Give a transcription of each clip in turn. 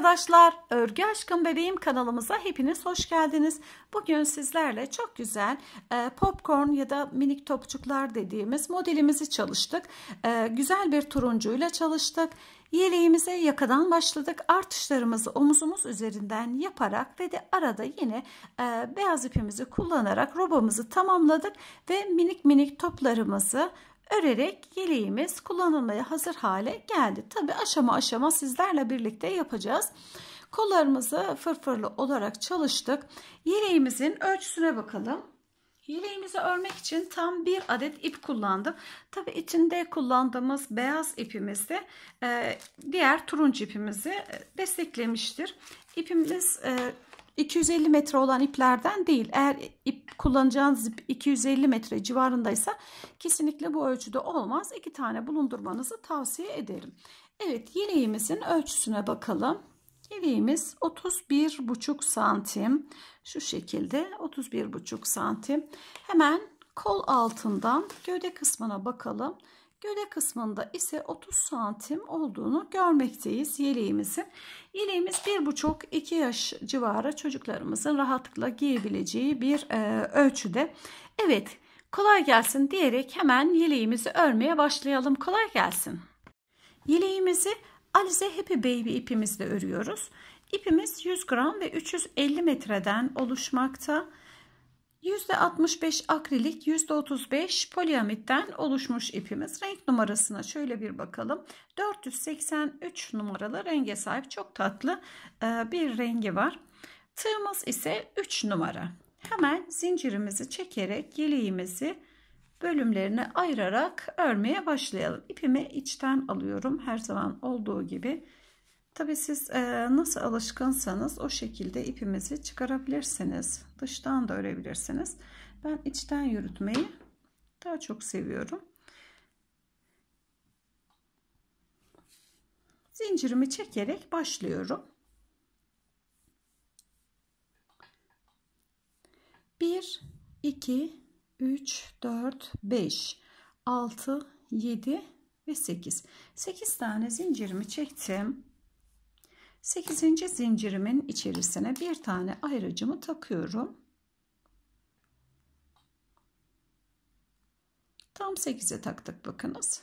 arkadaşlar, Örgü Aşkım Bebeğim kanalımıza hepiniz hoş geldiniz. Bugün sizlerle çok güzel e, popcorn ya da minik topçuklar dediğimiz modelimizi çalıştık. E, güzel bir turuncuyla çalıştık. Yeleğimize yakadan başladık. Artışlarımızı omuzumuz üzerinden yaparak ve de arada yine e, beyaz ipimizi kullanarak robamızı tamamladık ve minik minik toplarımızı örerek yeleğimiz kullanılmaya hazır hale geldi. Tabi aşama aşama sizlerle birlikte yapacağız. Kollarımızı fırfırlı olarak çalıştık. Yeleğimizin ölçüsüne bakalım. Yeleğimizi örmek için tam bir adet ip kullandım. Tabi içinde kullandığımız beyaz ipimizi e, diğer turuncu ipimizi desteklemiştir. İpimiz e, 250 metre olan iplerden değil. Eğer ip kullanacağınız ip 250 metre civarındaysa kesinlikle bu ölçüde olmaz. İki tane bulundurmanızı tavsiye ederim. Evet yeleğimizin ölçüsüne bakalım. Yeleğimiz 31,5 santim. Şu şekilde 31,5 santim. Hemen kol altından gövde kısmına bakalım. Göle kısmında ise 30 santim olduğunu görmekteyiz yeleğimizin. Yeleğimiz 1,5-2 yaş civarı çocuklarımızın rahatlıkla giyebileceği bir e, ölçüde. Evet kolay gelsin diyerek hemen yeleğimizi örmeye başlayalım. Kolay gelsin. Yeleğimizi Alize Happy Baby ipimizle örüyoruz. İpimiz 100 gram ve 350 metreden oluşmakta. %65 akrilik, %35 poliamitten oluşmuş ipimiz. Renk numarasına şöyle bir bakalım. 483 numaralı renge sahip çok tatlı e, bir rengi var. Tığımız ise 3 numara. Hemen zincirimizi çekerek yeleğimizi bölümlerine ayırarak örmeye başlayalım. İpimi içten alıyorum her zaman olduğu gibi. Tabi siz e, nasıl alışkınsanız o şekilde ipimizi çıkarabilirsiniz. Dıştan da örebilirsiniz. Ben içten yürütmeyi daha çok seviyorum. Zincirimi çekerek başlıyorum. 1 2 3 4 5 6 7 ve 8. 8 tane zincirimi çektim. 8. zincirimin içerisine bir tane ayrıcımı takıyorum. Tam 8'e taktık bakınız.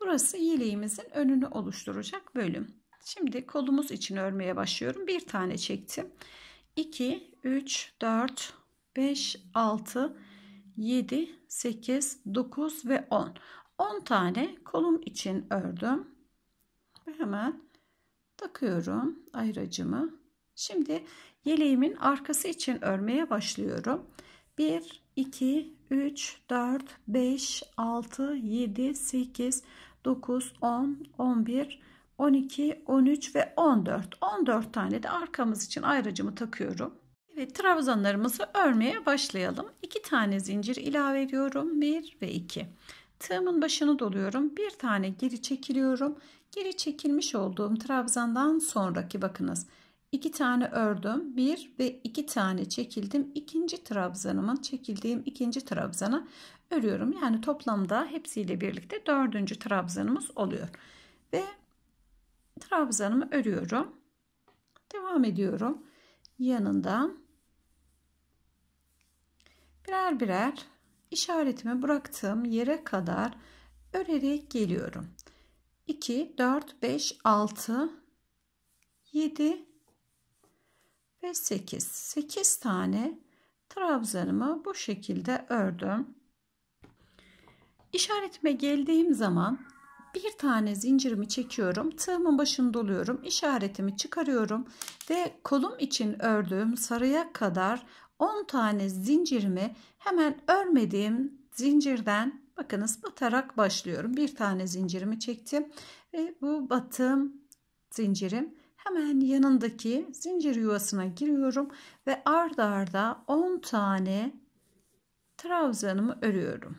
Burası yeleğimizin önünü oluşturacak bölüm. Şimdi kolumuz için örmeye başlıyorum. Bir tane çektim. 2, 3, 4, 5, 6, 7, 8, 9 ve 10. 10 tane kolum için ördüm. hemen takıyorum ayracımı. Şimdi yeleğimin arkası için örmeye başlıyorum. 1, 2, 3, 4, 5, 6, 7, 8, 9, 10, 11, 12, 13 ve 14. 14 tane de arkamız için ayracımı takıyorum. Evet trabzanlarımızı örmeye başlayalım. 2 tane zincir ilave ediyorum. 1 ve 2. Tığımın başını doluyorum. Bir tane geri çekiliyorum. Geri çekilmiş olduğum trabzandan sonraki bakınız. 2 tane ördüm. bir ve iki tane çekildim. İkinci trabzanımın çekildiğim ikinci trabzana örüyorum. Yani toplamda hepsiyle birlikte dördüncü trabzanımız oluyor. Ve trabzanımı örüyorum. Devam ediyorum. Yanından birer birer işaretimi bıraktığım yere kadar örerek geliyorum. 2, 4, 5, 6, 7 ve 8. 8 tane trabzanımı bu şekilde ördüm. İşaretime geldiğim zaman bir tane zincirimi çekiyorum. Tığımın başını doluyorum. işaretimi çıkarıyorum ve kolum için ördüğüm sarıya kadar 10 tane zincirimi hemen örmediğim zincirden Bakınız batarak başlıyorum. Bir tane zincirimi çektim ve bu batım zincirim hemen yanındaki zincir yuvasına giriyorum ve ardarda arda 10 tane trabzanımı örüyorum.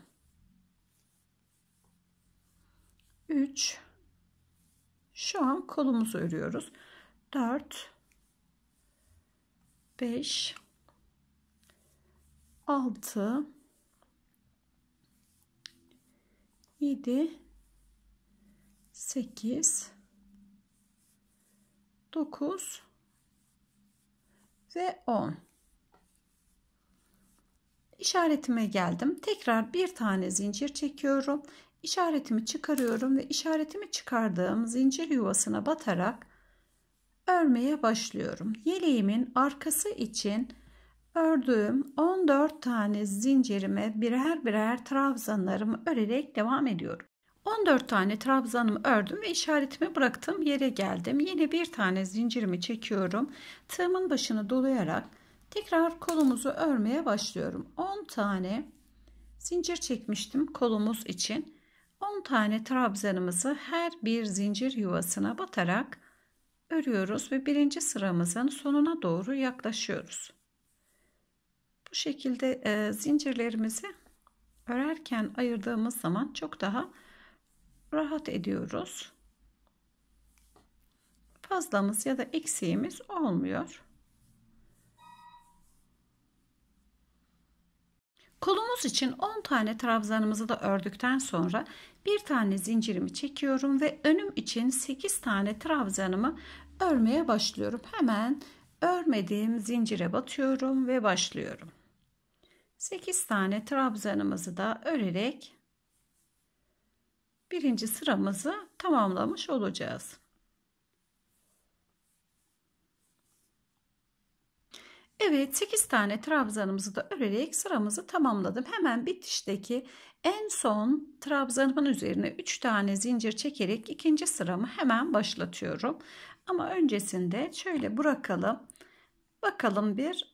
3 şu an kolumuzu örüyoruz. 4 5 6 7 8 9 ve 10 işaretime geldim tekrar bir tane zincir çekiyorum işaretimi çıkarıyorum ve işaretimi çıkardığım zincir yuvasına batarak örmeye başlıyorum yeleğimin arkası için Ördüğüm 14 tane zincirime birer birer trabzanlarımı örerek devam ediyorum. 14 tane trabzanımı ördüm ve işaretimi bıraktım yere geldim. Yine bir tane zincirimi çekiyorum. Tığımın başını dolayarak tekrar kolumuzu örmeye başlıyorum. 10 tane zincir çekmiştim kolumuz için. 10 tane trabzanımızı her bir zincir yuvasına batarak örüyoruz ve birinci sıramızın sonuna doğru yaklaşıyoruz. Bu şekilde e, zincirlerimizi örerken ayırdığımız zaman çok daha rahat ediyoruz. Fazlamız ya da eksiğimiz olmuyor. Kolumuz için 10 tane trabzanımızı da ördükten sonra bir tane zincirimi çekiyorum ve önüm için 8 tane trabzanımı örmeye başlıyorum. Hemen örmediğim zincire batıyorum ve başlıyorum. 8 tane trabzanımızı da örerek birinci sıramızı tamamlamış olacağız. Evet 8 tane trabzanımızı da örerek sıramızı tamamladım. Hemen bitişteki en son trabzanımın üzerine 3 tane zincir çekerek ikinci sıramı hemen başlatıyorum. Ama öncesinde şöyle bırakalım. Bakalım bir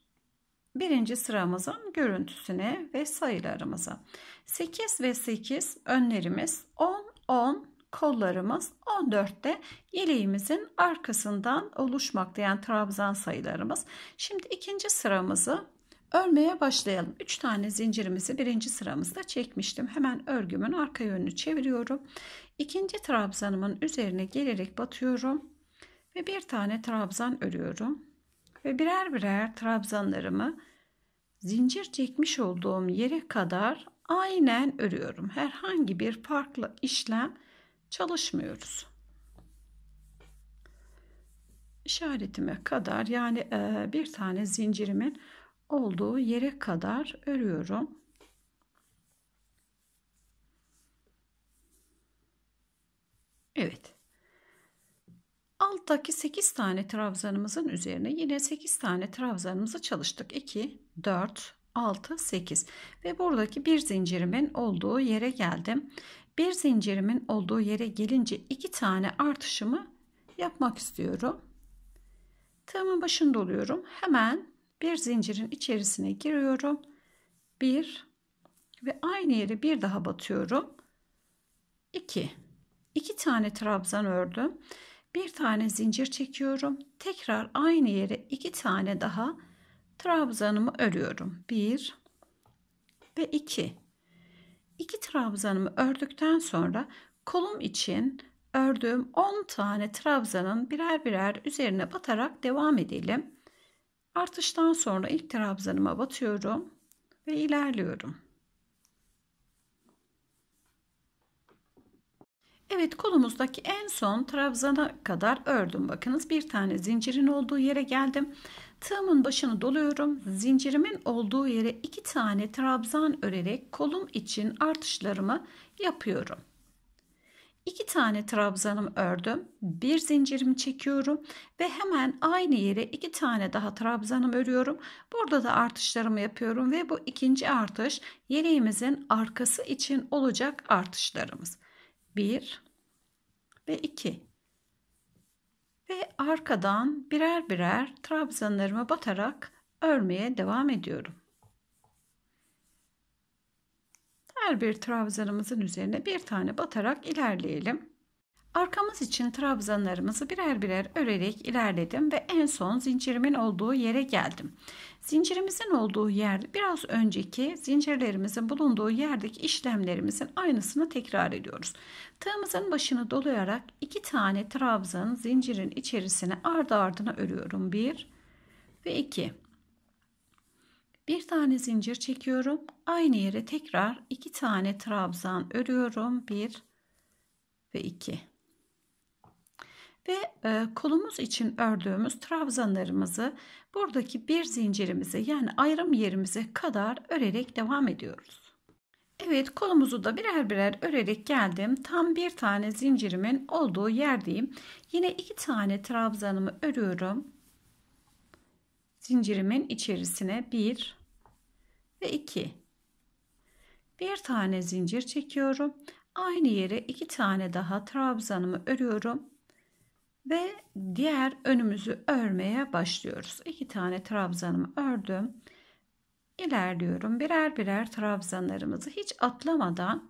birinci sıramızın görüntüsüne ve sayılarımıza. 8 ve 8 önlerimiz 10, 10 kollarımız de yeleğimizin arkasından oluşmakta yani trabzan sayılarımız. Şimdi ikinci sıramızı örmeye başlayalım. 3 tane zincirimizi birinci sıramızda çekmiştim. Hemen örgümün arka yönünü çeviriyorum. İkinci trabzanımın üzerine gelerek batıyorum ve bir tane trabzan örüyorum ve birer birer trabzanlarımı zincir çekmiş olduğum yere kadar aynen örüyorum. Herhangi bir farklı işlem çalışmıyoruz. İşaretime kadar yani e, bir tane zincirimin olduğu yere kadar örüyorum. Evet. Alttaki 8 tane trabzanımızın üzerine yine 8 tane trabzanımızı çalıştık. 2, 4, 6, 8 ve buradaki bir zincirimin olduğu yere geldim. Bir zincirimin olduğu yere gelince 2 tane artışımı yapmak istiyorum. Tığımın başında oluyorum. Hemen bir zincirin içerisine giriyorum. 1 ve aynı yere bir daha batıyorum. 2. 2 tane trabzan ördüm bir tane zincir çekiyorum. Tekrar aynı yere iki tane daha trabzanımı örüyorum. Bir ve iki. İki trabzanımı ördükten sonra kolum için ördüğüm 10 tane trabzanın birer birer üzerine batarak devam edelim. Artıştan sonra ilk trabzanıma batıyorum ve ilerliyorum. Evet kolumuzdaki en son trabzana kadar ördüm. Bakınız bir tane zincirin olduğu yere geldim. Tığımın başını doluyorum. Zincirimin olduğu yere iki tane trabzan örerek kolum için artışlarımı yapıyorum. İki tane trabzanım ördüm. Bir zincirimi çekiyorum ve hemen aynı yere iki tane daha trabzanım örüyorum. Burada da artışlarımı yapıyorum ve bu ikinci artış yeleğimizin arkası için olacak artışlarımız. 1 ve 2 ve arkadan birer birer trabzanlarımı batarak örmeye devam ediyorum. Her bir trabzanımızın üzerine bir tane batarak ilerleyelim. Arkamız için trabzanlarımızı birer birer örerek ilerledim ve en son zincirimin olduğu yere geldim. Zincirimizin olduğu yer, biraz önceki zincirlerimizin bulunduğu yerdeki işlemlerimizin aynısını tekrar ediyoruz. Tığımızın başını dolayarak iki tane trabzan zincirin içerisine ardı ardına örüyorum. 1 ve 2. Bir tane zincir çekiyorum. Aynı yere tekrar iki tane trabzan örüyorum. 1 ve 2 ve e, kolumuz için ördüğümüz trabzanlarımızı buradaki bir zincirimize yani ayrım yerimize kadar örerek devam ediyoruz. Evet kolumuzu da birer birer örerek geldim. Tam bir tane zincirimin olduğu yerdeyim. Yine iki tane trabzanımı örüyorum. Zincirimin içerisine bir ve iki. Bir tane zincir çekiyorum. Aynı yere iki tane daha trabzanımı örüyorum ve diğer önümüzü örmeye başlıyoruz. İki tane trabzanımı ördüm. İlerliyorum. Birer birer trabzanlarımızı hiç atlamadan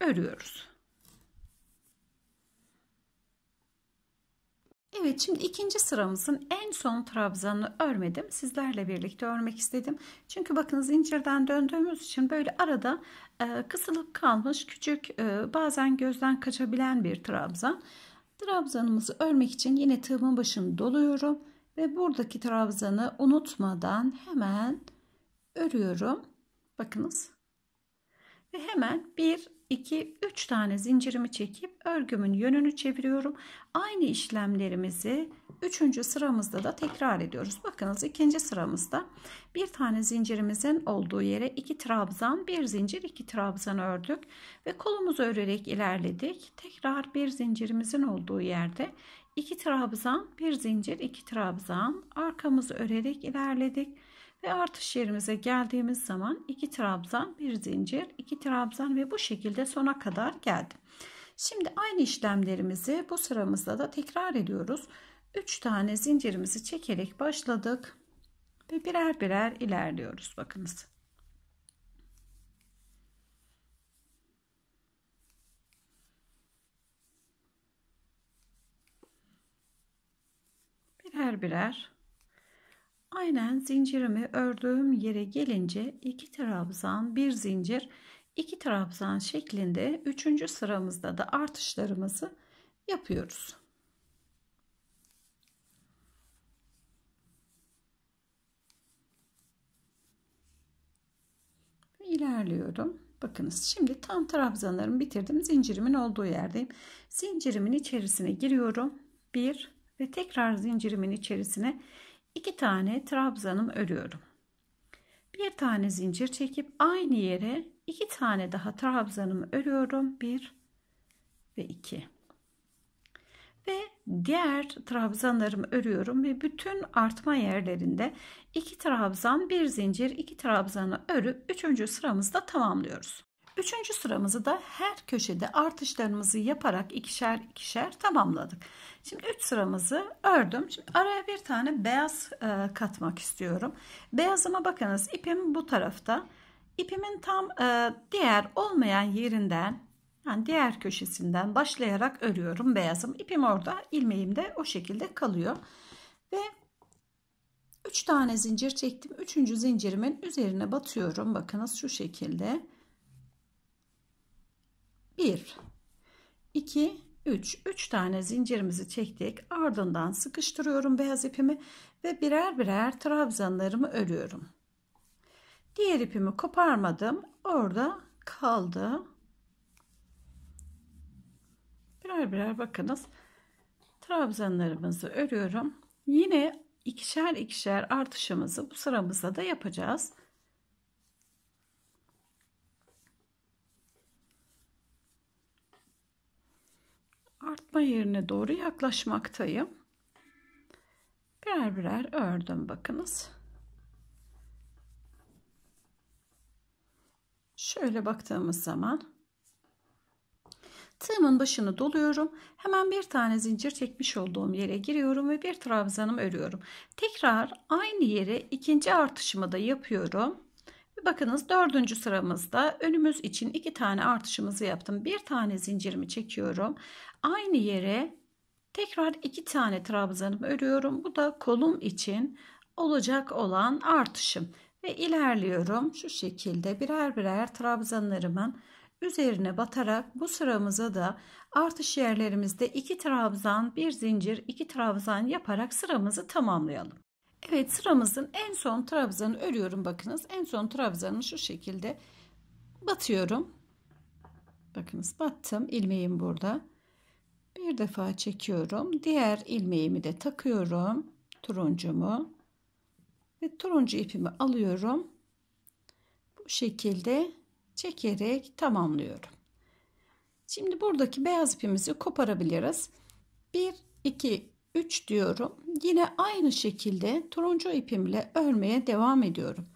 örüyoruz. Evet şimdi ikinci sıramızın en son trabzanını örmedim. Sizlerle birlikte örmek istedim. Çünkü bakın zincirden döndüğümüz için böyle arada e, kısılıp kalmış küçük e, bazen gözden kaçabilen bir trabzan. Trabzanımızı örmek için yine tığımın başını doluyorum ve buradaki trabzanı unutmadan hemen örüyorum. Bakınız. Ve hemen 1 2 3 tane zincirimi çekip örgümün yönünü çeviriyorum. Aynı işlemlerimizi Üçüncü sıramızda da tekrar ediyoruz. Bakınız ikinci sıramızda bir tane zincirimizin olduğu yere iki trabzan, bir zincir, iki trabzan ördük ve kolumuzu örerek ilerledik. Tekrar bir zincirimizin olduğu yerde iki trabzan, bir zincir, iki trabzan arkamızı örerek ilerledik ve artış yerimize geldiğimiz zaman iki trabzan, bir zincir, iki trabzan ve bu şekilde sona kadar geldi. Şimdi aynı işlemlerimizi bu sıramızda da tekrar ediyoruz. 3 tane zincirimizi çekerek başladık ve birer birer ilerliyoruz bakınız. Birer birer aynen zincirimi ördüğüm yere gelince iki trabzan bir zincir iki trabzan şeklinde üçüncü sıramızda da artışlarımızı yapıyoruz. ilerliyorum. Bakınız şimdi tam trabzanlarımı bitirdim. Zincirimin olduğu yerdeyim. Zincirimin içerisine giriyorum. Bir ve tekrar zincirimin içerisine iki tane trabzanım örüyorum. Bir tane zincir çekip aynı yere iki tane daha trabzanımı örüyorum. Bir ve iki diğer trabzanlarımı örüyorum ve bütün artma yerlerinde iki trabzan bir zincir iki trabzanı örüp üçüncü sıramızda tamamlıyoruz. Üçüncü sıramızı da her köşede artışlarımızı yaparak ikişer ikişer tamamladık. Şimdi üç sıramızı ördüm. Şimdi araya bir tane beyaz e, katmak istiyorum. Beyazıma bakınız ipim bu tarafta. İpimin tam e, diğer olmayan yerinden yani diğer köşesinden başlayarak örüyorum beyazım. İpim orada, ilmeğim de o şekilde kalıyor. Ve 3 tane zincir çektim. 3. zincirimin üzerine batıyorum. Bakınız şu şekilde. 1 2 3 3 tane zincirimizi çektik. Ardından sıkıştırıyorum beyaz ipimi ve birer birer trabzanlarımı örüyorum. Diğer ipimi koparmadım. Orada kaldı. Birer birer bakınız. Trabzanlarımızı örüyorum. Yine ikişer ikişer artışımızı bu sıramızda da yapacağız. Artma yerine doğru yaklaşmaktayım. Birer birer ördüm bakınız. Şöyle baktığımız zaman Tığımın başını doluyorum. Hemen bir tane zincir çekmiş olduğum yere giriyorum ve bir trabzanım örüyorum. Tekrar aynı yere ikinci artışımı da yapıyorum. Bakınız dördüncü sıramızda önümüz için iki tane artışımızı yaptım. Bir tane zincirimi çekiyorum. Aynı yere tekrar iki tane trabzanımı örüyorum. Bu da kolum için olacak olan artışım. Ve ilerliyorum. Şu şekilde birer birer trabzanlarımın üzerine batarak bu sıramıza da artış yerlerimizde 2 trabzan, 1 zincir, 2 trabzan yaparak sıramızı tamamlayalım. Evet sıramızın en son trabzanı örüyorum bakınız. En son trabzanı şu şekilde batıyorum. Bakınız battım. ilmeğim burada. Bir defa çekiyorum. Diğer ilmeğimi de takıyorum. Turuncumu. Ve turuncu ipimi alıyorum. Bu şekilde çekerek tamamlıyorum. Şimdi buradaki beyaz ipimizi koparabiliriz. 1, 2, 3 diyorum. Yine aynı şekilde turuncu ipimle örmeye devam ediyorum.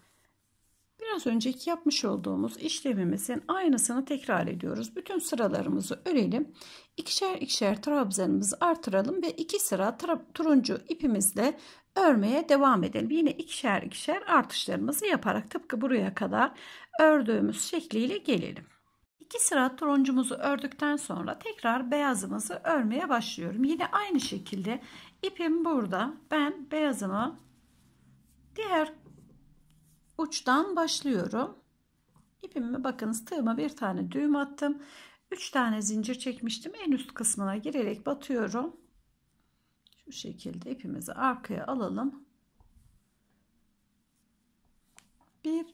Biraz önceki yapmış olduğumuz işlemimizin aynısını tekrar ediyoruz. Bütün sıralarımızı örelim. İkişer ikişer trabzanımızı artıralım ve iki sıra turuncu ipimizle örmeye devam edelim. Yine ikişer ikişer artışlarımızı yaparak tıpkı buraya kadar ördüğümüz şekliyle gelelim. İki sıra turuncumuzu ördükten sonra tekrar beyazımızı örmeye başlıyorum. Yine aynı şekilde ipim burada. Ben beyazımı diğer uçtan başlıyorum. İpimi bakınız tığıma bir tane düğüm attım. 3 tane zincir çekmiştim. En üst kısmına girerek batıyorum. Şu şekilde ipimizi arkaya alalım. 1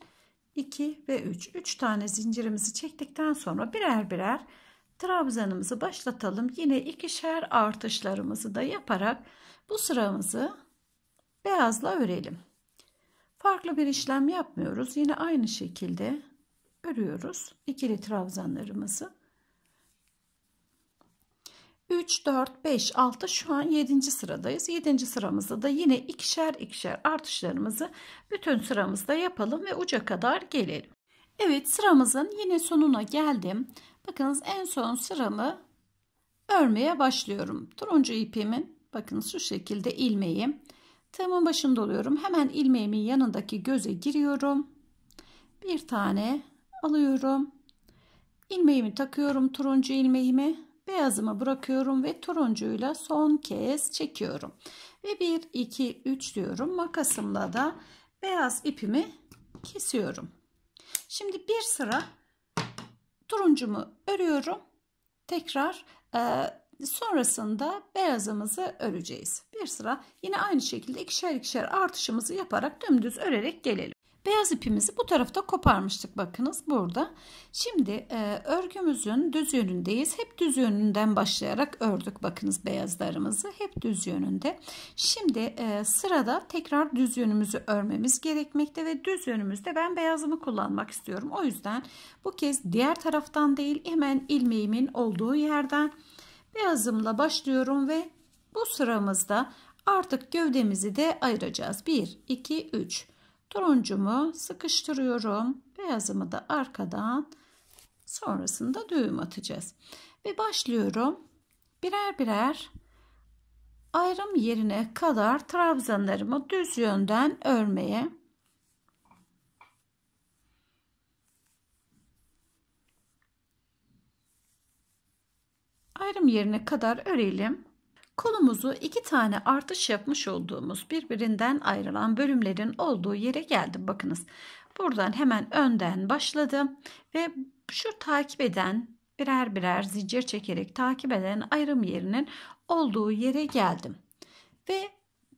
2 ve 3 3 tane zincirimizi çektikten sonra birer birer trabzanımızı başlatalım. Yine ikişer artışlarımızı da yaparak bu sıramızı beyazla örelim. Farklı bir işlem yapmıyoruz. Yine aynı şekilde örüyoruz ikili trabzanlarımızı. 3, 4, 5, 6 şu an 7. sıradayız. 7. sıramızda da yine ikişer ikişer artışlarımızı bütün sıramızda yapalım ve uca kadar gelelim. Evet sıramızın yine sonuna geldim. Bakınız en son sıramı örmeye başlıyorum. Turuncu ipimin bakın şu şekilde ilmeği. Tığımın başında oluyorum. Hemen ilmeğimin yanındaki göze giriyorum. Bir tane alıyorum. İlmeğimi takıyorum turuncu ilmeğimi Beyazımı bırakıyorum ve turuncuyla son kez çekiyorum. Ve 1, 2, 3 diyorum. Makasımla da beyaz ipimi kesiyorum. Şimdi bir sıra turuncumu örüyorum. Tekrar e, sonrasında beyazımızı öreceğiz. Bir sıra yine aynı şekilde ikişer ikişer artışımızı yaparak dümdüz örerek gelelim. Beyaz ipimizi bu tarafta koparmıştık bakınız burada. Şimdi e, örgümüzün düz yönündeyiz. Hep düz yönünden başlayarak ördük bakınız beyazlarımızı. Hep düz yönünde. Şimdi e, sırada tekrar düz yönümüzü örmemiz gerekmekte ve düz yönümüzde ben beyazımı kullanmak istiyorum. O yüzden bu kez diğer taraftan değil hemen ilmeğimin olduğu yerden beyazımla başlıyorum ve bu sıramızda artık gövdemizi de ayıracağız. 1, 2, 3. Turuncumu sıkıştırıyorum. Beyazımı da arkadan sonrasında düğüm atacağız. Ve başlıyorum. Birer birer ayrım yerine kadar trabzanlarımı düz yönden örmeye. Ayrım yerine kadar örelim. Konumuzu iki tane artış yapmış olduğumuz birbirinden ayrılan bölümlerin olduğu yere geldim. Bakınız buradan hemen önden başladım ve şu takip eden birer birer zincir çekerek takip eden ayrım yerinin olduğu yere geldim. Ve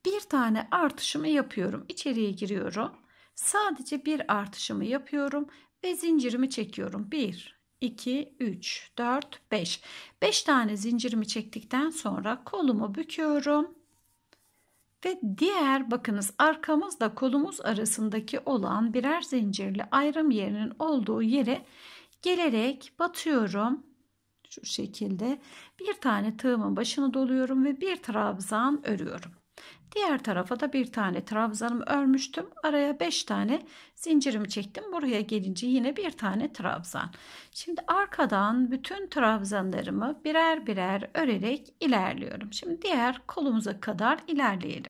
bir tane artışımı yapıyorum. İçeriye giriyorum. Sadece bir artışımı yapıyorum ve zincirimi çekiyorum. 1 2, 3, 4, 5. 5 tane zincirimi çektikten sonra kolumu büküyorum. Ve diğer bakınız arkamızda kolumuz arasındaki olan birer zincirli ayrım yerinin olduğu yere gelerek batıyorum. Şu şekilde bir tane tığımın başını doluyorum ve bir trabzan örüyorum. Diğer tarafa da bir tane trabzanımı örmüştüm. Araya 5 tane zincirimi çektim. Buraya gelince yine bir tane trabzan. Şimdi arkadan bütün trabzanlarımı birer birer örerek ilerliyorum. Şimdi diğer kolumuza kadar ilerleyelim.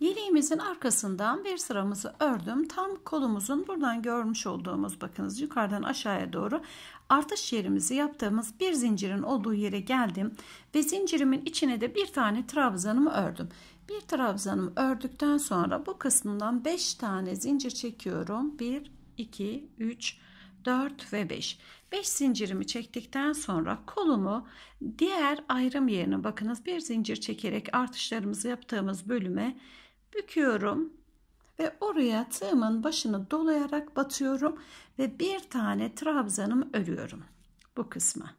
Yeleğimizin arkasından bir sıramızı ördüm. Tam kolumuzun buradan görmüş olduğumuz bakınız yukarıdan aşağıya doğru artış yerimizi yaptığımız bir zincirin olduğu yere geldim ve zincirimin içine de bir tane trabzanımı ördüm. Bir trabzanım ördükten sonra bu kısmından 5 tane zincir çekiyorum. 1, 2, 3, 4 ve 5. 5 zincirimi çektikten sonra kolumu diğer ayrım yerine bakınız bir zincir çekerek artışlarımızı yaptığımız bölüme büküyorum ve oraya tığımın başını dolayarak batıyorum ve bir tane trabzanım örüyorum bu kısma.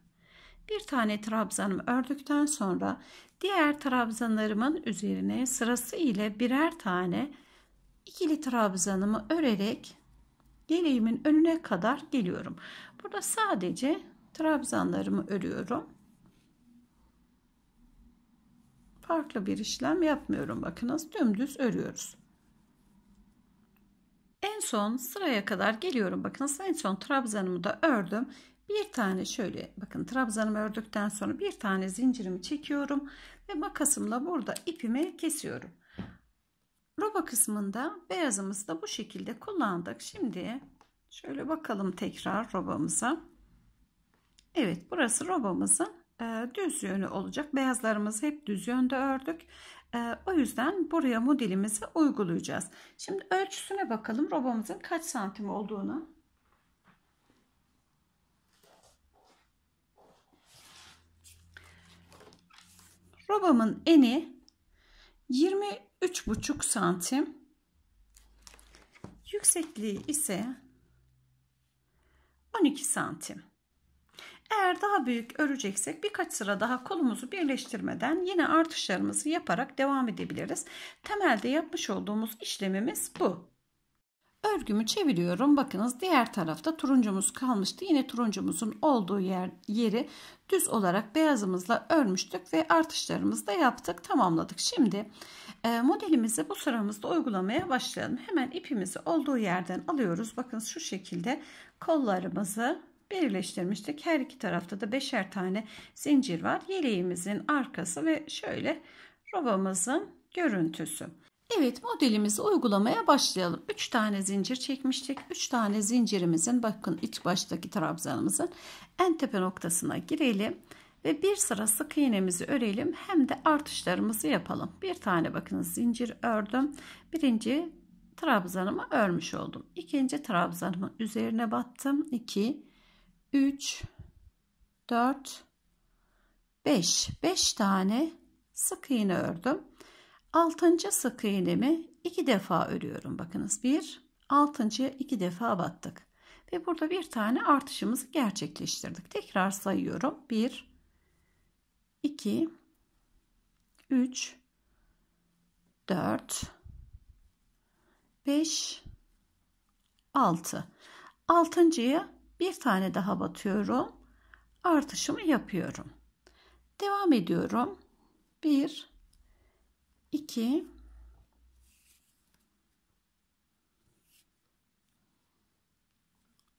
Bir tane trabzanım ördükten sonra Diğer trabzanlarımın üzerine sırası ile birer tane ikili trabzanımı örerek yeleğimin önüne kadar geliyorum. Burada sadece trabzanlarımı örüyorum. Farklı bir işlem yapmıyorum. Bakınız dümdüz örüyoruz. En son sıraya kadar geliyorum. Bakınız en son trabzanımı da ördüm bir tane şöyle bakın trabzanımı ördükten sonra bir tane zincirimi çekiyorum ve makasımla burada ipimi kesiyorum. Roba kısmında beyazımızı da bu şekilde kullandık. Şimdi şöyle bakalım tekrar robamıza. Evet burası robamızın e, düz yönü olacak. Beyazlarımızı hep düz yönde ördük. E, o yüzden buraya modelimizi uygulayacağız. Şimdi ölçüsüne bakalım robamızın kaç santim olduğunu Robamın eni 23,5 santim. Yüksekliği ise 12 santim. Eğer daha büyük öreceksek birkaç sıra daha kolumuzu birleştirmeden yine artışlarımızı yaparak devam edebiliriz. Temelde yapmış olduğumuz işlemimiz bu. Örgümü çeviriyorum. Bakınız diğer tarafta turuncumuz kalmıştı. Yine turuncumuzun olduğu yer, yeri düz olarak beyazımızla örmüştük ve artışlarımızı da yaptık. Tamamladık. Şimdi e, modelimizi bu sıramızda uygulamaya başlayalım. Hemen ipimizi olduğu yerden alıyoruz. Bakın şu şekilde kollarımızı birleştirmiştik. Her iki tarafta da beşer tane zincir var. Yeleğimizin arkası ve şöyle robamızın görüntüsü. Evet modelimizi uygulamaya başlayalım. 3 tane zincir çekmiştik. 3 tane zincirimizin bakın iç baştaki trabzanımızın en tepe noktasına girelim. Ve bir sıra sık iğnemizi örelim. Hem de artışlarımızı yapalım. Bir tane bakın zincir ördüm. Birinci trabzanımı örmüş oldum. İkinci trabzanımın üzerine battım. 2, 3, 4, 5. 5 tane sık iğne ördüm. Altıncı sık iğnemi iki defa örüyorum. Bakınız bir, altıncı iki defa battık. Ve burada bir tane artışımızı gerçekleştirdik. Tekrar sayıyorum. Bir, iki, üç, dört, beş, altı. Altıncıya bir tane daha batıyorum. Artışımı yapıyorum. Devam ediyorum. 1, 2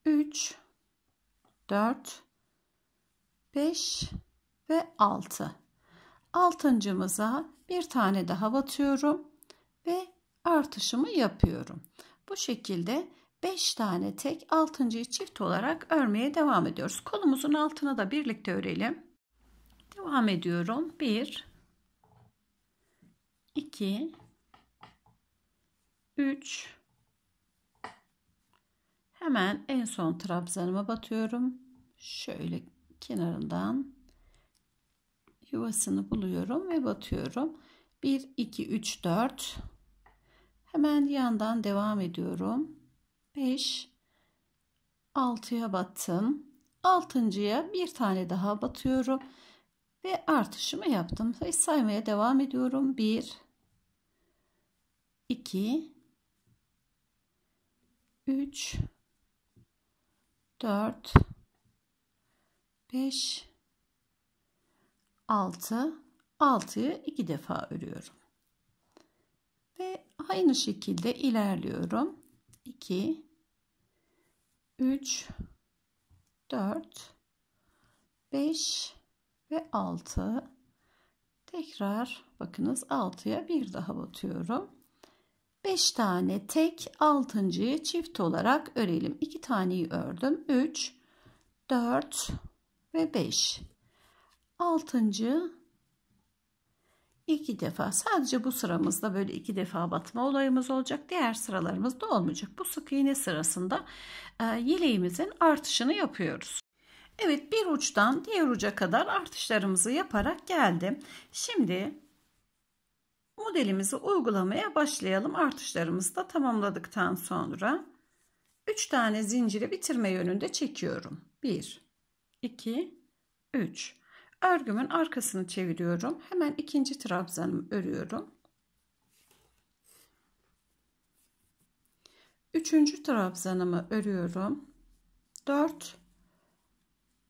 3 4 5 ve 6 altıncımıza bir tane daha batıyorum ve artışımı yapıyorum bu şekilde 5 tane tek altıncıyı çift olarak örmeye devam ediyoruz kolumuzun altına da birlikte örelim devam ediyorum 1 2 3 hemen en son trabzanıma batıyorum. Şöyle kenarından yuvasını buluyorum ve batıyorum. 1 2 3 4 hemen yandan devam ediyorum. 5 6'ya battım. 6.ya bir tane daha batıyorum ve artışımı yaptım. ve saymaya devam ediyorum. 1 2 3 4 5 6 6'yı 2 defa örüyorum. Ve aynı şekilde ilerliyorum. 2 3 4 5 ve 6 tekrar bakınız 6'ya bir daha batıyorum 5 tane tek altıncıyı çift olarak örelim. 2 taneyi ördüm. 3, 4 ve 5. Altıncı iki defa sadece bu sıramızda böyle iki defa batma olayımız olacak. Diğer sıralarımızda olmayacak. Bu sık iğne sırasında e, yeleğimizin artışını yapıyoruz. Evet bir uçtan diğer uca kadar artışlarımızı yaparak geldim. Şimdi modelimizi uygulamaya başlayalım. Artışlarımızı da tamamladıktan sonra 3 tane zinciri bitirme yönünde çekiyorum. 1 2 3 Örgümün arkasını çeviriyorum. Hemen ikinci trabzanımı örüyorum. Üçüncü trabzanımı örüyorum. 4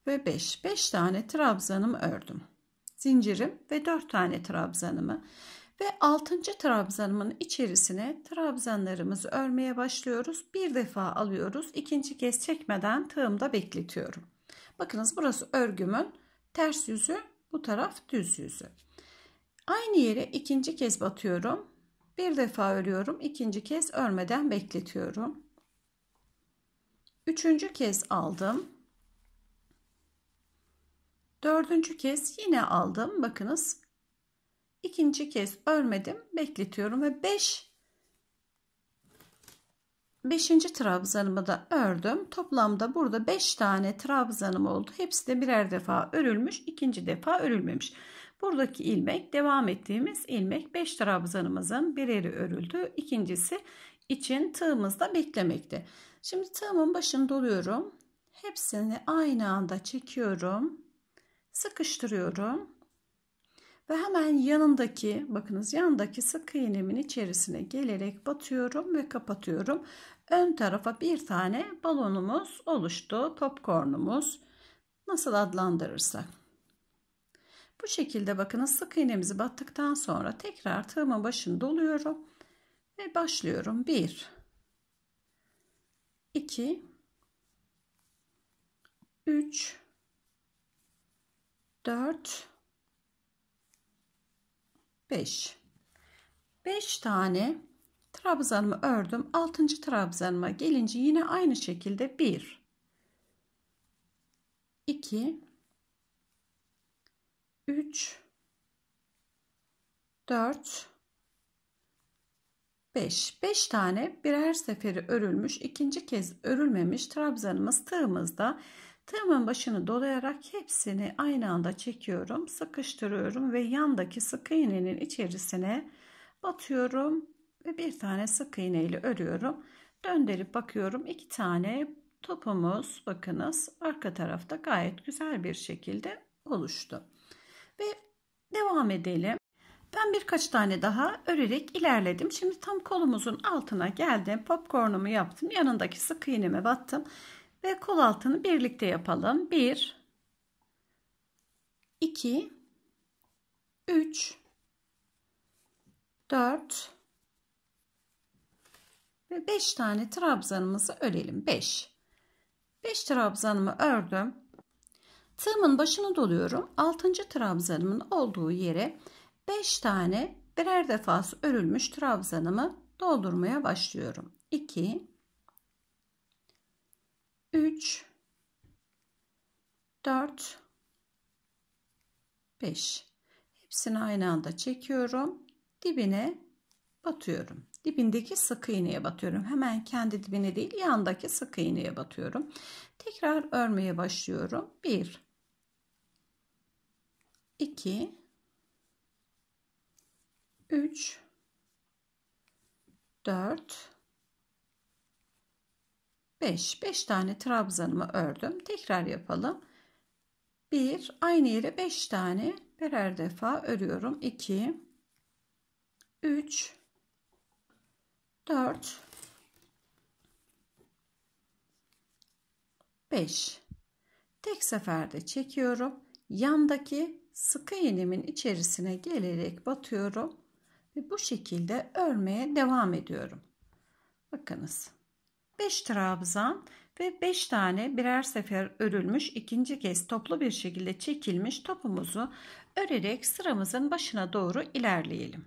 ve 5. 5 tane trabzanımı ördüm. Zincirim ve 4 tane trabzanımı ve altıncı trabzanımın içerisine trabzanlarımızı örmeye başlıyoruz. Bir defa alıyoruz. ikinci kez çekmeden tığımda bekletiyorum. Bakınız burası örgümün ters yüzü, bu taraf düz yüzü. Aynı yere ikinci kez batıyorum. Bir defa örüyorum. ikinci kez örmeden bekletiyorum. Üçüncü kez aldım. Dördüncü kez yine aldım. Bakınız ikinci kez örmedim bekletiyorum ve 5 beş, 5. trabzanımı da ördüm. Toplamda burada 5 tane trabzanım oldu. Hepsi de birer defa örülmüş, ikinci defa örülmemiş. Buradaki ilmek devam ettiğimiz ilmek 5 trabzanımızın bireri örüldü. ikincisi için tığımızda beklemekte. Şimdi tığımın başını doluyorum. Hepsini aynı anda çekiyorum. Sıkıştırıyorum ve hemen yanındaki bakınız yanındaki sık iğnemin içerisine gelerek batıyorum ve kapatıyorum. Ön tarafa bir tane balonumuz oluştu. Popcornumuz nasıl adlandırırsak. Bu şekilde bakınız sık iğnemizi battıktan sonra tekrar tığımın başını doluyorum ve başlıyorum. 1 2 3 4 5 5 tane trabzanımı ördüm 6. trabzanıma gelince yine aynı şekilde 1 2 3 4 5 5 tane birer seferi örülmüş ikinci kez örülmemiş trabzanımız tığımızda Tığımın başını dolayarak hepsini aynı anda çekiyorum, sıkıştırıyorum ve yandaki sık iğnenin içerisine batıyorum ve bir tane sık iğne ile örüyorum. Döndürüp bakıyorum. iki tane topumuz bakınız arka tarafta gayet güzel bir şekilde oluştu. Ve devam edelim. Ben birkaç tane daha örerek ilerledim. Şimdi tam kolumuzun altına geldim. Popcornumu yaptım. Yanındaki sık iğneme battım. Ve kol altını birlikte yapalım. 1 2 3 4 ve 5 tane trabzanımızı örelim. 5 5 trabzanımı ördüm. Tığımın başını doluyorum. 6. trabzanımın olduğu yere 5 tane birer defası örülmüş trabzanımı doldurmaya başlıyorum. 2 3 4 5 hepsini aynı anda çekiyorum dibine batıyorum dibindeki sık iğneye batıyorum hemen kendi dibine değil yandaki sık iğneye batıyorum tekrar örmeye başlıyorum 1 2 3 4 5. 5 tane trabzanımı ördüm. Tekrar yapalım. 1. Aynı yere 5 tane birer defa örüyorum. 2. 3. 4. 5. Tek seferde çekiyorum. Yandaki sık iğnemin içerisine gelerek batıyorum. Ve bu şekilde örmeye devam ediyorum. Bakınız. 5 trabzan ve 5 tane birer sefer örülmüş ikinci kez toplu bir şekilde çekilmiş topumuzu örerek sıramızın başına doğru ilerleyelim.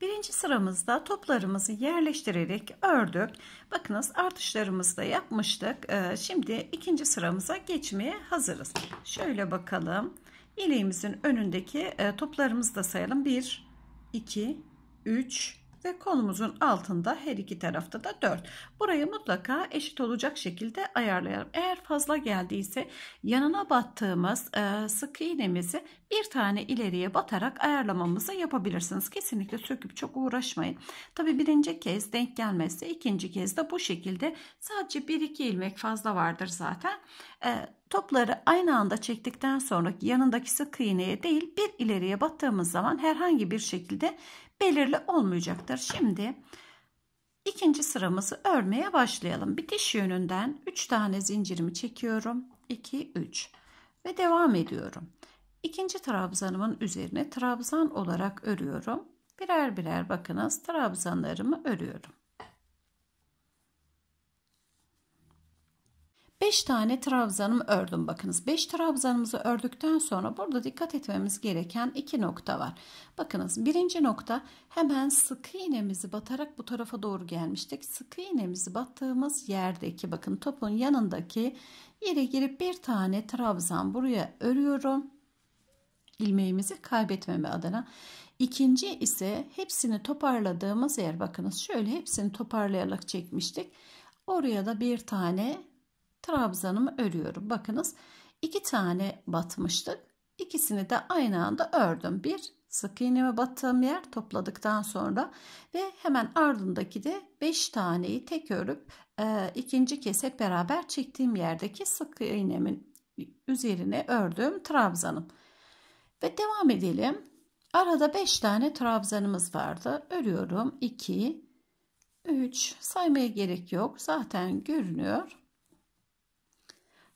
Birinci sıramızda toplarımızı yerleştirerek ördük. Bakınız artışlarımızı da yapmıştık. Ee, şimdi ikinci sıramıza geçmeye hazırız. Şöyle bakalım. İleğimizin önündeki e, toplarımızı da sayalım. 1, 2, 3, ve kolumuzun altında her iki tarafta da 4. Burayı mutlaka eşit olacak şekilde ayarlayalım. Eğer fazla geldiyse yanına battığımız e, sık iğnemizi bir tane ileriye batarak ayarlamamızı yapabilirsiniz. Kesinlikle söküp çok uğraşmayın. Tabi birinci kez denk gelmezse ikinci kez de bu şekilde sadece 1-2 ilmek fazla vardır zaten. E, Topları aynı anda çektikten sonra yanındaki sık iğneye değil bir ileriye battığımız zaman herhangi bir şekilde belirli olmayacaktır. Şimdi ikinci sıramızı örmeye başlayalım. Bitiş yönünden 3 tane zincirimi çekiyorum. 2 3 ve devam ediyorum. İkinci trabzanımın üzerine trabzan olarak örüyorum. Birer birer bakınız trabzanlarımı örüyorum. 5 tane trabzanımı ördüm bakınız. 5 trabzanımızı ördükten sonra burada dikkat etmemiz gereken 2 nokta var. Bakınız birinci nokta hemen sık iğnemizi batarak bu tarafa doğru gelmiştik. Sık iğnemizi battığımız yerdeki bakın topun yanındaki yere girip bir tane trabzan buraya örüyorum. ilmeğimizi kaybetmeme adına. İkinci ise hepsini toparladığımız yer bakınız şöyle hepsini toparlayarak çekmiştik. Oraya da bir tane trabzanımı örüyorum. Bakınız iki tane batmıştık. İkisini de aynı anda ördüm. Bir sık iğneme battığım yer topladıktan sonra ve hemen ardındaki de 5 taneyi tek örüp e, ikinci kez hep beraber çektiğim yerdeki sık iğnemin üzerine ördüğüm trabzanım. Ve devam edelim. Arada 5 tane trabzanımız vardı. Örüyorum 2 3 saymaya gerek yok. Zaten görünüyor.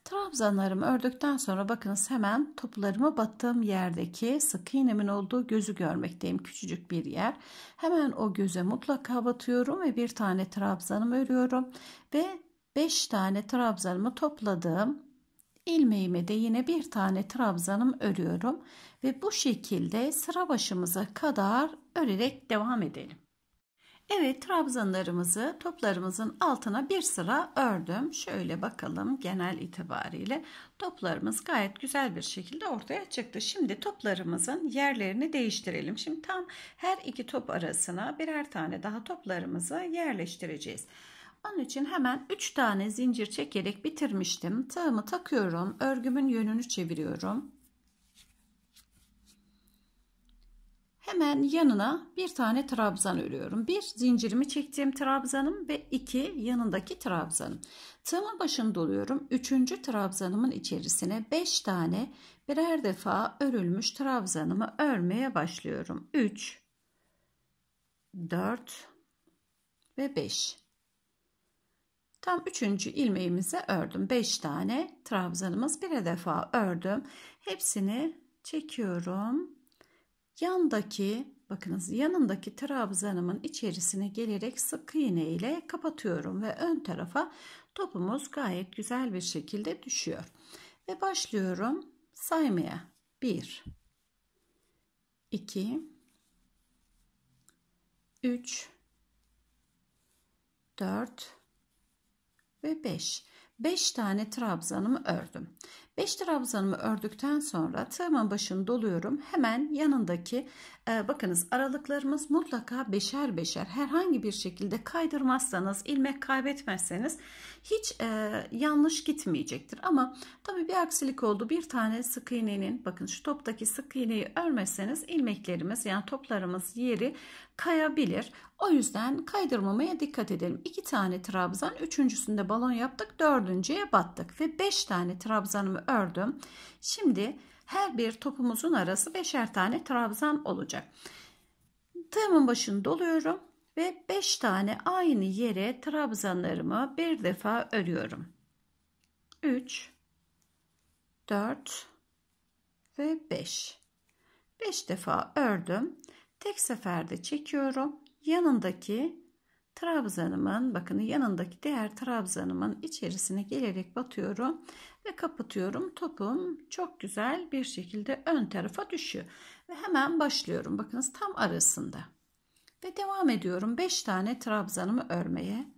Trabzanlarımı ördükten sonra bakınız hemen toplarımı battığım yerdeki sık iğnemin olduğu gözü görmekteyim. Küçücük bir yer. Hemen o göze mutlaka batıyorum ve bir tane trabzanımı örüyorum. Ve 5 tane trabzanımı topladım. ilmeğime de yine bir tane trabzanım örüyorum. Ve bu şekilde sıra başımıza kadar örerek devam edelim. Evet trabzanlarımızı toplarımızın altına bir sıra ördüm. Şöyle bakalım genel itibariyle toplarımız gayet güzel bir şekilde ortaya çıktı. Şimdi toplarımızın yerlerini değiştirelim. Şimdi tam her iki top arasına birer tane daha toplarımızı yerleştireceğiz. Onun için hemen 3 tane zincir çekerek bitirmiştim. Tığımı takıyorum. Örgümün yönünü çeviriyorum. Hemen yanına bir tane trabzan örüyorum. Bir zincirimi çektiğim trabzanım ve iki yanındaki trabzanım. Tığımın başını doluyorum. Üçüncü trabzanımın içerisine beş tane birer defa örülmüş trabzanımı örmeye başlıyorum. Üç, dört ve beş. Tam üçüncü ilmeğimizi ördüm. Beş tane trabzanımız bir defa ördüm. Hepsini çekiyorum yandaki bakınız yanındaki trabzanımın içerisine gelerek sık iğne ile kapatıyorum ve ön tarafa topumuz gayet güzel bir şekilde düşüyor. Ve başlıyorum saymaya. 1 2 3 4 ve 5. 5 tane trabzanımı ördüm. 5 trabzanımı ördükten sonra tığımın başını doluyorum. Hemen yanındaki e, bakınız aralıklarımız mutlaka beşer beşer herhangi bir şekilde kaydırmazsanız ilmek kaybetmezseniz hiç e, yanlış gitmeyecektir. Ama tabii bir aksilik oldu. Bir tane sık iğnenin bakın şu toptaki sık iğneyi örmezseniz ilmeklerimiz yani toplarımız yeri kayabilir. O yüzden kaydırmamaya dikkat edelim. 2 tane trabzan, üçüncüsünde balon yaptık, dördüncüye battık ve 5 tane trabzanımı ördüm. Şimdi her bir topumuzun arası beşer tane trabzan olacak. Tığımın başını doluyorum ve 5 tane aynı yere trabzanlarımı bir defa örüyorum. 3 4 ve 5. 5 defa ördüm. Tek seferde çekiyorum. Yanındaki trabzanımın bakın yanındaki diğer trabzanımın içerisine gelerek batıyorum ve kapatıyorum. Topum çok güzel bir şekilde ön tarafa düşüyor. Ve hemen başlıyorum. Bakınız tam arasında. Ve devam ediyorum. 5 tane trabzanımı örmeye.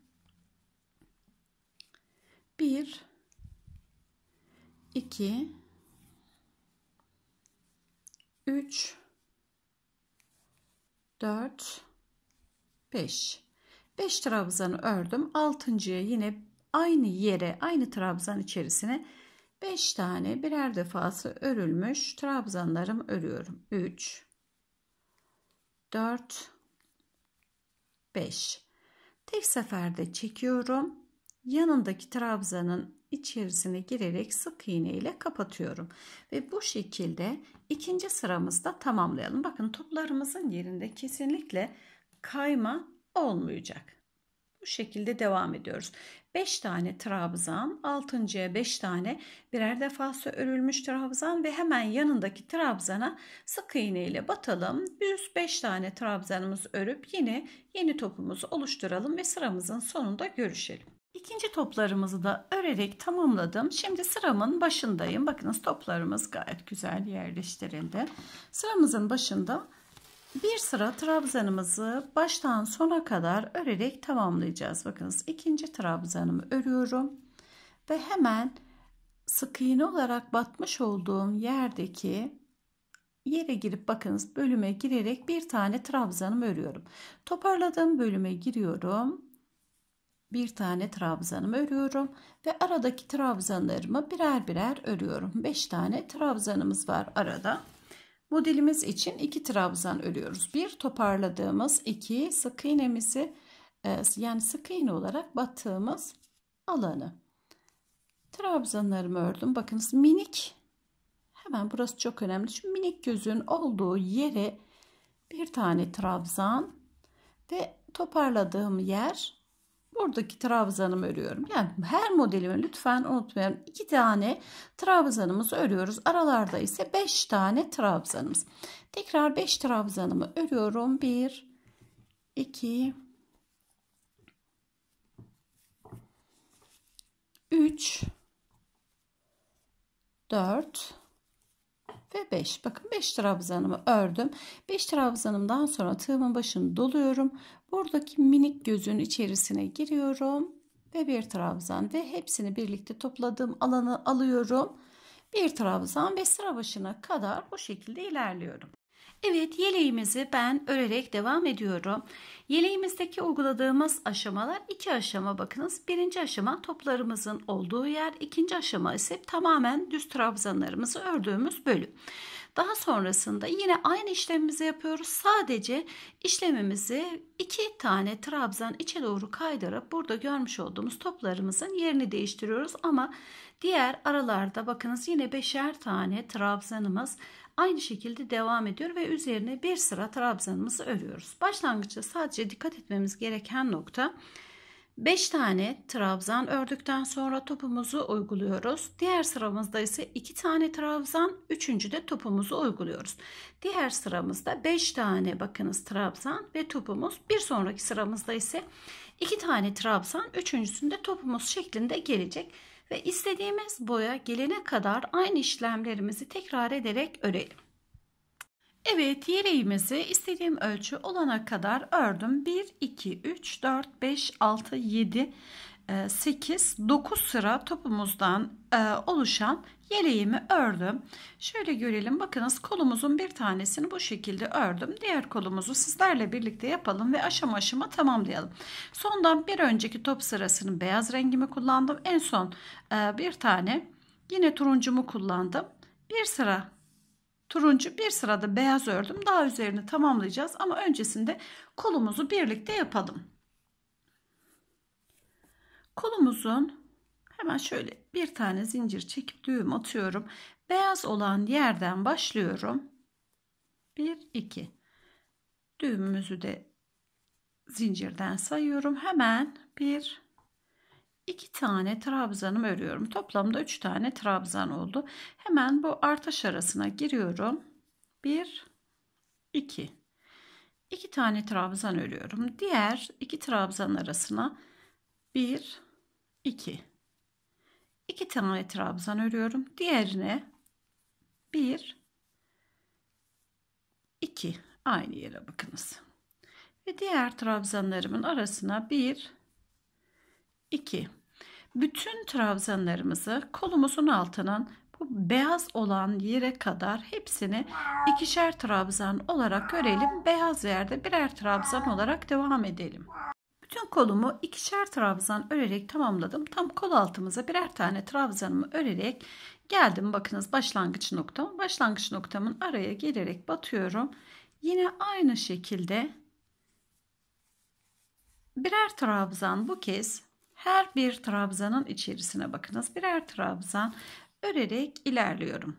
1 2 3 4 5 5 trabzanı ördüm. 6.ya yine aynı yere, aynı trabzan içerisine 5 tane birer defası örülmüş trabzanlarım örüyorum. 3 4 5 Tek seferde çekiyorum. Yanındaki trabzanın içerisine girerek sık iğne ile kapatıyorum. Ve bu şekilde ikinci sıramızda tamamlayalım. Bakın toplarımızın yerinde kesinlikle kayma olmayacak. Bu şekilde devam ediyoruz. 5 tane trabzan, 6.ya 5 tane birer defası örülmüş trabzan ve hemen yanındaki trabzana sık iğne ile batalım. 105 tane trabzanımız örüp yine yeni topumuzu oluşturalım ve sıramızın sonunda görüşelim. İkinci toplarımızı da örerek tamamladım. Şimdi sıramın başındayım. Bakınız toplarımız gayet güzel yerleştirildi. Sıramızın başında bir sıra trabzanımızı baştan sona kadar örerek tamamlayacağız. Bakınız ikinci trabzanımı örüyorum ve hemen sık iğne olarak batmış olduğum yerdeki yere girip bakınız bölüme girerek bir tane trabzanımı örüyorum. Toparladığım bölüme giriyorum. Bir tane trabzanımı örüyorum ve aradaki trabzanlarımı birer birer örüyorum. 5 tane trabzanımız var arada. Modelimiz için iki trabzan örüyoruz. Bir toparladığımız, iki sık iğnemizi e, yani sık iğne olarak battığımız alanı. Trabzanlarımı ördüm. Bakınız minik hemen burası çok önemli. Şu minik gözün olduğu yere bir tane trabzan ve toparladığım yer Buradaki trabzanımı örüyorum. Yani her modelimi lütfen unutmayalım. 2 tane trabzanımızı örüyoruz. Aralarda ise 5 tane trabzanımız. Tekrar 5 trabzanımı örüyorum. 1 2 3 4 ve 5 bakın 5 trabzanımı ördüm 5 trabzanımdan sonra tığımın başını doluyorum Buradaki minik gözün içerisine giriyorum ve bir trabzan ve hepsini birlikte topladığım alanı alıyorum. Bir trabzan ve sıra başına kadar bu şekilde ilerliyorum. Evet yeleğimizi ben örerek devam ediyorum. Yeleğimizdeki uyguladığımız aşamalar iki aşama bakınız. Birinci aşama toplarımızın olduğu yer, ikinci aşama ise tamamen düz trabzanlarımızı ördüğümüz bölüm. Daha sonrasında yine aynı işlemimizi yapıyoruz. Sadece işlemimizi iki tane trabzan içe doğru kaydırıp burada görmüş olduğumuz toplarımızın yerini değiştiriyoruz. Ama diğer aralarda bakınız yine beşer tane trabzanımız aynı şekilde devam ediyor ve üzerine bir sıra trabzanımızı örüyoruz. Başlangıçta sadece dikkat etmemiz gereken nokta 5 tane trabzan ördükten sonra topumuzu uyguluyoruz. Diğer sıramızda ise 2 tane trabzan, üçüncü de topumuzu uyguluyoruz. Diğer sıramızda 5 tane bakınız trabzan ve topumuz. Bir sonraki sıramızda ise 2 tane trabzan, üçüncüsünde topumuz şeklinde gelecek ve istediğimiz boya gelene kadar aynı işlemlerimizi tekrar ederek örelim. Evet yeleğimizi istediğim ölçü olana kadar ördüm. 1, 2, 3, 4, 5, 6, 7, 8, 9 sıra topumuzdan e, oluşan yeleğimi ördüm. Şöyle görelim bakınız kolumuzun bir tanesini bu şekilde ördüm. Diğer kolumuzu sizlerle birlikte yapalım ve aşama aşama tamamlayalım. Sondan bir önceki top sırasının beyaz rengimi kullandım. En son e, bir tane yine turuncumu kullandım. Bir sıra turuncu bir sırada beyaz ördüm. Daha üzerini tamamlayacağız ama öncesinde kolumuzu birlikte yapalım. Kolumuzun hemen şöyle bir tane zincir çekip düğüm atıyorum. Beyaz olan yerden başlıyorum. 1 2 Düğümümüzü de zincirden sayıyorum. Hemen 1 2 tane trabzanım örüyorum. Toplamda 3 tane trabzan oldu. Hemen bu artış arasına giriyorum. 1 2 2 tane trabzan örüyorum. Diğer 2 trabzan arasına 1 2 2 tane trabzan örüyorum. Diğerine 1 2 aynı yere bakınız. Ve diğer trabzanlarımın arasına 1 2. Bütün trabzanlarımızı kolumuzun altının bu beyaz olan yere kadar hepsini ikişer trabzan olarak örelim. Beyaz yerde birer trabzan olarak devam edelim. Bütün kolumu ikişer trabzan örerek tamamladım. Tam kol altımıza birer tane trabzanımı örerek geldim. Bakınız başlangıç noktam. Başlangıç noktamın araya gelerek batıyorum. Yine aynı şekilde birer trabzan bu kez her bir trabzanın içerisine bakınız. Birer trabzan örerek ilerliyorum.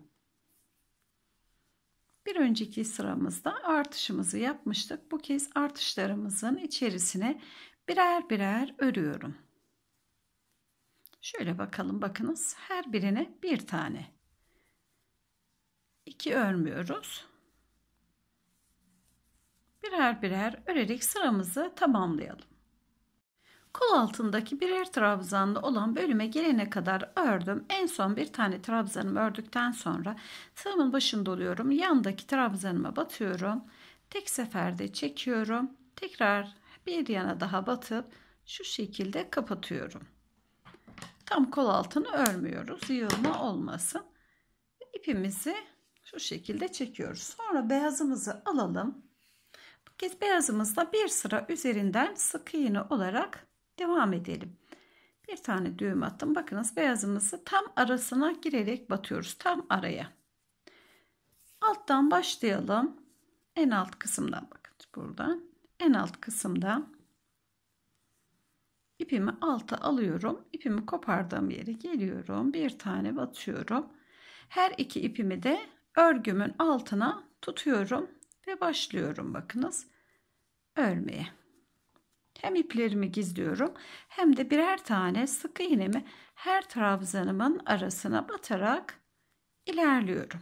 Bir önceki sıramızda artışımızı yapmıştık. Bu kez artışlarımızın içerisine birer birer örüyorum. Şöyle bakalım bakınız her birine bir tane. İki örmüyoruz. Birer birer örerek sıramızı tamamlayalım. Kol altındaki birer trabzanlı olan bölüme gelene kadar ördüm. En son bir tane trabzanımı ördükten sonra tığımın başını doluyorum. Yandaki trabzanıma batıyorum. Tek seferde çekiyorum. Tekrar bir yana daha batıp şu şekilde kapatıyorum. Tam kol altını örmüyoruz. Yığılma olmasın. İpimizi şu şekilde çekiyoruz. Sonra beyazımızı alalım. Bu kez beyazımızla bir sıra üzerinden sık iğne olarak Devam edelim. Bir tane düğüm attım. Bakınız beyazımızı tam arasına girerek batıyoruz. Tam araya. Alttan başlayalım. En alt kısımdan bakın burada. En alt kısımda ipimi alta alıyorum. İpimi kopardığım yere geliyorum. Bir tane batıyorum. Her iki ipimi de örgümün altına tutuyorum ve başlıyorum bakınız örmeye. Hem iplerimi gizliyorum hem de birer tane sık iğnemi her trabzanımın arasına batarak ilerliyorum.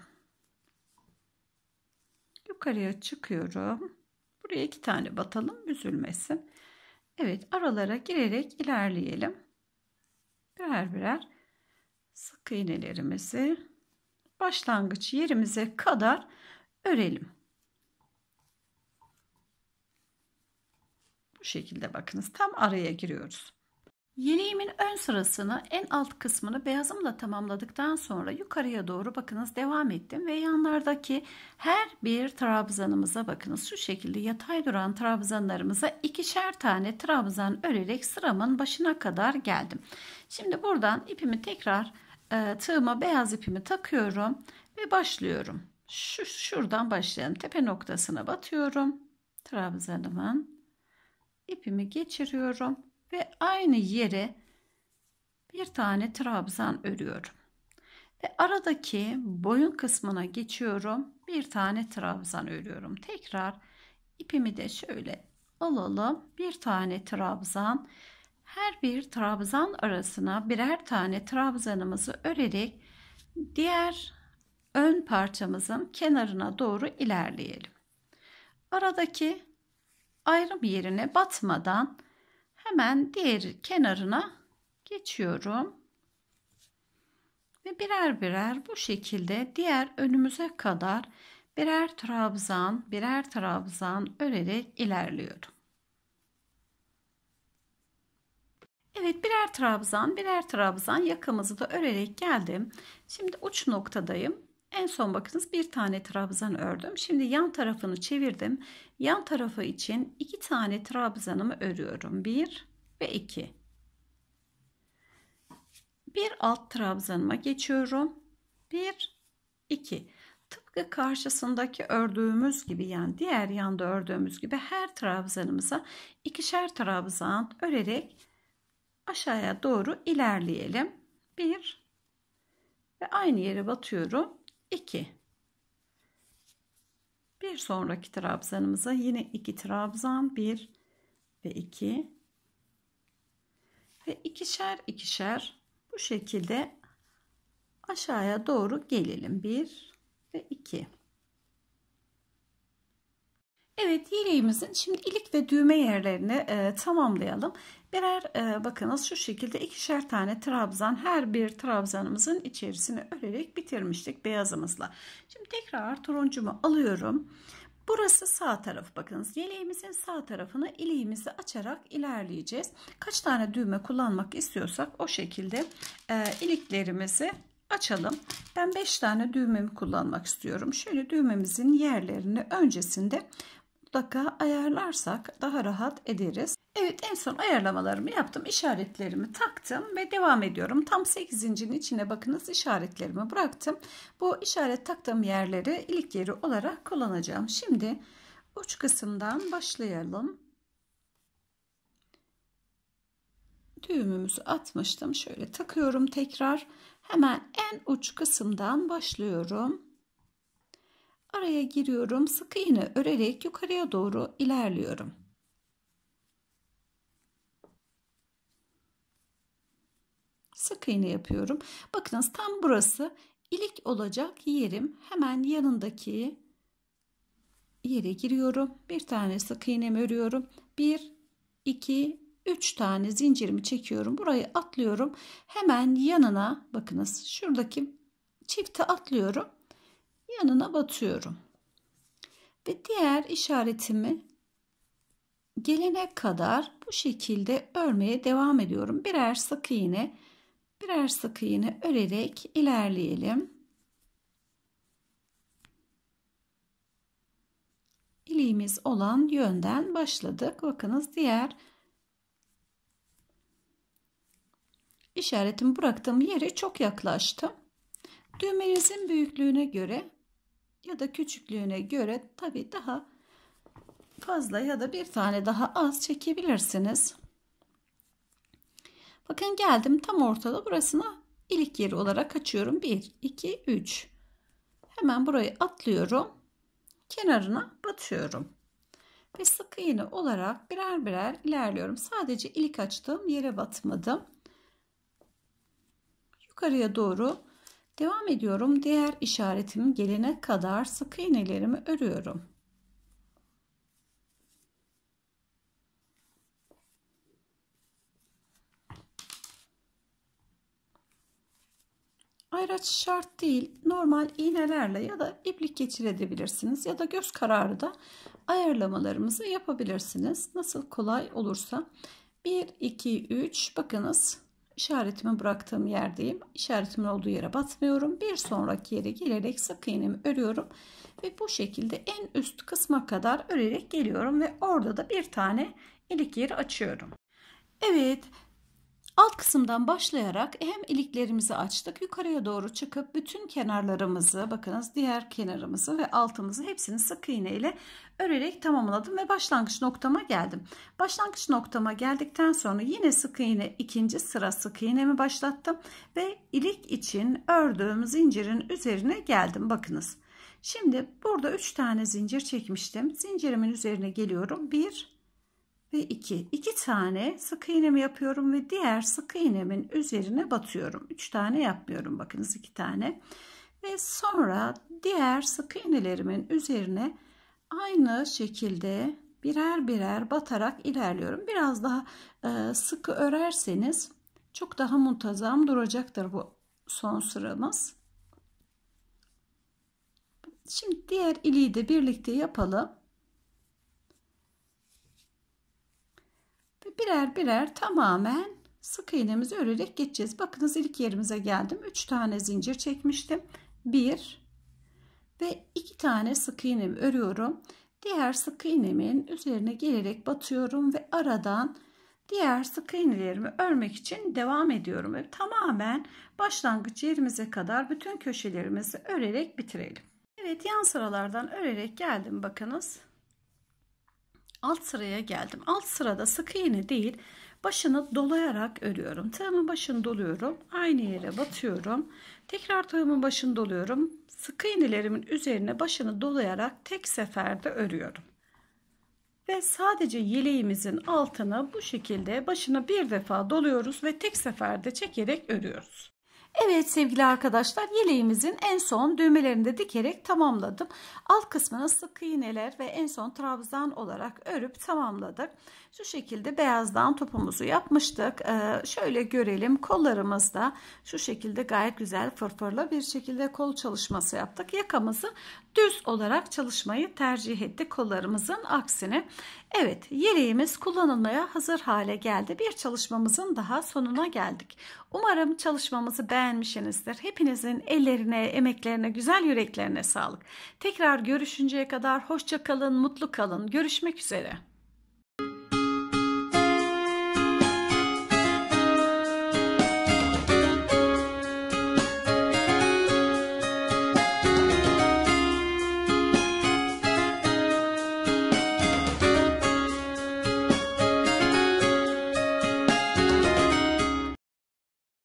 Yukarıya çıkıyorum. Buraya iki tane batalım üzülmesin. Evet aralara girerek ilerleyelim. Birer birer sık iğnelerimizi başlangıç yerimize kadar örelim. Şu şekilde bakınız tam araya giriyoruz. Yeleğimin ön sırasını en alt kısmını beyazımla tamamladıktan sonra yukarıya doğru bakınız devam ettim ve yanlardaki her bir trabzanımıza bakınız şu şekilde yatay duran trabzanlarımıza ikişer tane trabzan örerek sıramın başına kadar geldim. Şimdi buradan ipimi tekrar e, tığıma beyaz ipimi takıyorum ve başlıyorum. Şu şuradan başlayalım. Tepe noktasına batıyorum trabzanımın ipimi geçiriyorum ve aynı yere bir tane trabzan örüyorum. Ve aradaki boyun kısmına geçiyorum. Bir tane trabzan örüyorum. Tekrar ipimi de şöyle alalım. Bir tane trabzan. Her bir trabzan arasına birer tane trabzanımızı örerek diğer ön parçamızın kenarına doğru ilerleyelim. Aradaki ayrı bir yerine batmadan hemen diğer kenarına geçiyorum. Ve birer birer bu şekilde diğer önümüze kadar birer trabzan, birer trabzan örerek ilerliyorum. Evet birer trabzan, birer trabzan yakamızı da örerek geldim. Şimdi uç noktadayım. En son bakınız bir tane trabzan ördüm. Şimdi yan tarafını çevirdim Yan tarafı için iki tane trabzanımı örüyorum. Bir ve iki. Bir alt trabzanıma geçiyorum. Bir, iki. Tıpkı karşısındaki ördüğümüz gibi yani diğer yanda ördüğümüz gibi her trabzanımıza ikişer trabzan örerek aşağıya doğru ilerleyelim. Bir ve aynı yere batıyorum. 2 bir sonraki trabzanımıza yine iki trabzan bir ve iki ve ikişer ikişer bu şekilde aşağıya doğru gelelim. bir ve iki. Evet yeleğimizin şimdi ilik ve düğme yerlerini e, tamamlayalım. Birer e, bakınız şu şekilde ikişer tane trabzan her bir trabzanımızın içerisine örerek bitirmiştik beyazımızla. Şimdi tekrar turuncumu alıyorum. Burası sağ taraf bakınız. Yeleğimizin sağ tarafını iliğimizi açarak ilerleyeceğiz. Kaç tane düğme kullanmak istiyorsak o şekilde e, iliklerimizi açalım. Ben 5 tane düğmemi kullanmak istiyorum. Şöyle düğmemizin yerlerini öncesinde mutlaka ayarlarsak daha rahat ederiz. Evet en son ayarlamalarımı yaptım. İşaretlerimi taktım ve devam ediyorum. Tam 8'incinin içine bakınız işaretlerimi bıraktım. Bu işaret taktığım yerleri ilik yeri olarak kullanacağım. Şimdi uç kısımdan başlayalım. Düğümümüzü atmıştım. Şöyle takıyorum tekrar. Hemen en uç kısımdan başlıyorum. Araya giriyorum. Sık iğne örerek yukarıya doğru ilerliyorum. sık iğne yapıyorum. Bakınız tam burası ilik olacak yerim. Hemen yanındaki yere giriyorum. Bir tane sık iğnemi örüyorum. 1 2 3 tane zincirimi çekiyorum. Burayı atlıyorum. Hemen yanına bakınız şuradaki çifte atlıyorum. Yanına batıyorum. Ve diğer işaretimi gelene kadar bu şekilde örmeye devam ediyorum. Birer sık iğne birer sık iğne örerek ilerleyelim. İliğimiz olan yönden başladık. Bakınız diğer işaretimi bıraktığım yere çok yaklaştım. Düğmenizin büyüklüğüne göre ya da küçüklüğüne göre tabi daha fazla ya da bir tane daha az çekebilirsiniz. Bakın geldim tam ortada burasına ilik yeri olarak açıyorum. 1, 2, 3. Hemen burayı atlıyorum. Kenarına batıyorum. Ve sık iğne olarak birer birer ilerliyorum. Sadece ilik açtım yere batmadım. Yukarıya doğru devam ediyorum. Diğer işaretim gelene kadar sık iğnelerimi örüyorum. Ayraç şart değil. Normal iğnelerle ya da iplik geçirebilirsiniz ya da göz kararı da ayarlamalarımızı yapabilirsiniz. Nasıl kolay olursa. 1, 2, 3 bakınız işaretimi bıraktığım yerdeyim. İşaretimin olduğu yere batmıyorum. Bir sonraki yere gelerek sık iğnemi örüyorum. Ve bu şekilde en üst kısma kadar örerek geliyorum. Ve orada da bir tane ilik yeri açıyorum. Evet Alt kısımdan başlayarak hem iliklerimizi açtık yukarıya doğru çıkıp bütün kenarlarımızı bakınız diğer kenarımızı ve altımızı hepsini sık iğne ile örerek tamamladım ve başlangıç noktama geldim. Başlangıç noktama geldikten sonra yine sık iğne ikinci sıra sık iğnemi başlattım ve ilik için ördüğüm zincirin üzerine geldim bakınız. Şimdi burada 3 tane zincir çekmiştim. Zincirimin üzerine geliyorum. 1 ve 2. 2 tane sık iğnemi yapıyorum ve diğer sık iğnemin üzerine batıyorum. 3 tane yapmıyorum bakınız 2 tane. Ve sonra diğer sık iğnelerimin üzerine aynı şekilde birer birer batarak ilerliyorum. Biraz daha e, sıkı örerseniz çok daha muntazam duracaktır bu son sıramız. Şimdi diğer iliği de birlikte yapalım. birer birer tamamen sık iğnemizi örerek geçeceğiz. Bakınız ilk yerimize geldim. 3 tane zincir çekmiştim. 1 ve 2 tane sık iğnemi örüyorum. Diğer sık iğnemin üzerine gelerek batıyorum ve aradan diğer sık iğnelerimi örmek için devam ediyorum. Ve tamamen başlangıç yerimize kadar bütün köşelerimizi örerek bitirelim. Evet yan sıralardan örerek geldim bakınız alt sıraya geldim. Alt sırada sık iğne değil başını dolayarak örüyorum. Tığımın başını doluyorum. Aynı yere batıyorum. Tekrar tığımın başını doluyorum. Sık iğnelerimin üzerine başını dolayarak tek seferde örüyorum. Ve sadece yeleğimizin altına bu şekilde başını bir defa doluyoruz ve tek seferde çekerek örüyoruz. Evet sevgili arkadaşlar yeleğimizin en son düğmelerini de dikerek tamamladım. Alt kısmına sık iğneler ve en son trabzan olarak örüp tamamladık. Şu şekilde beyazdan topumuzu yapmıştık. Ee, şöyle görelim kollarımızda şu şekilde gayet güzel fırfırla bir şekilde kol çalışması yaptık. Yakamızı düz olarak çalışmayı tercih etti kollarımızın aksine. Evet yeleğimiz kullanılmaya hazır hale geldi. Bir çalışmamızın daha sonuna geldik. Umarım çalışmamızı beğenmişsinizdir. Hepinizin ellerine, emeklerine, güzel yüreklerine sağlık. Tekrar görüşünceye kadar hoşça kalın, mutlu kalın. Görüşmek üzere.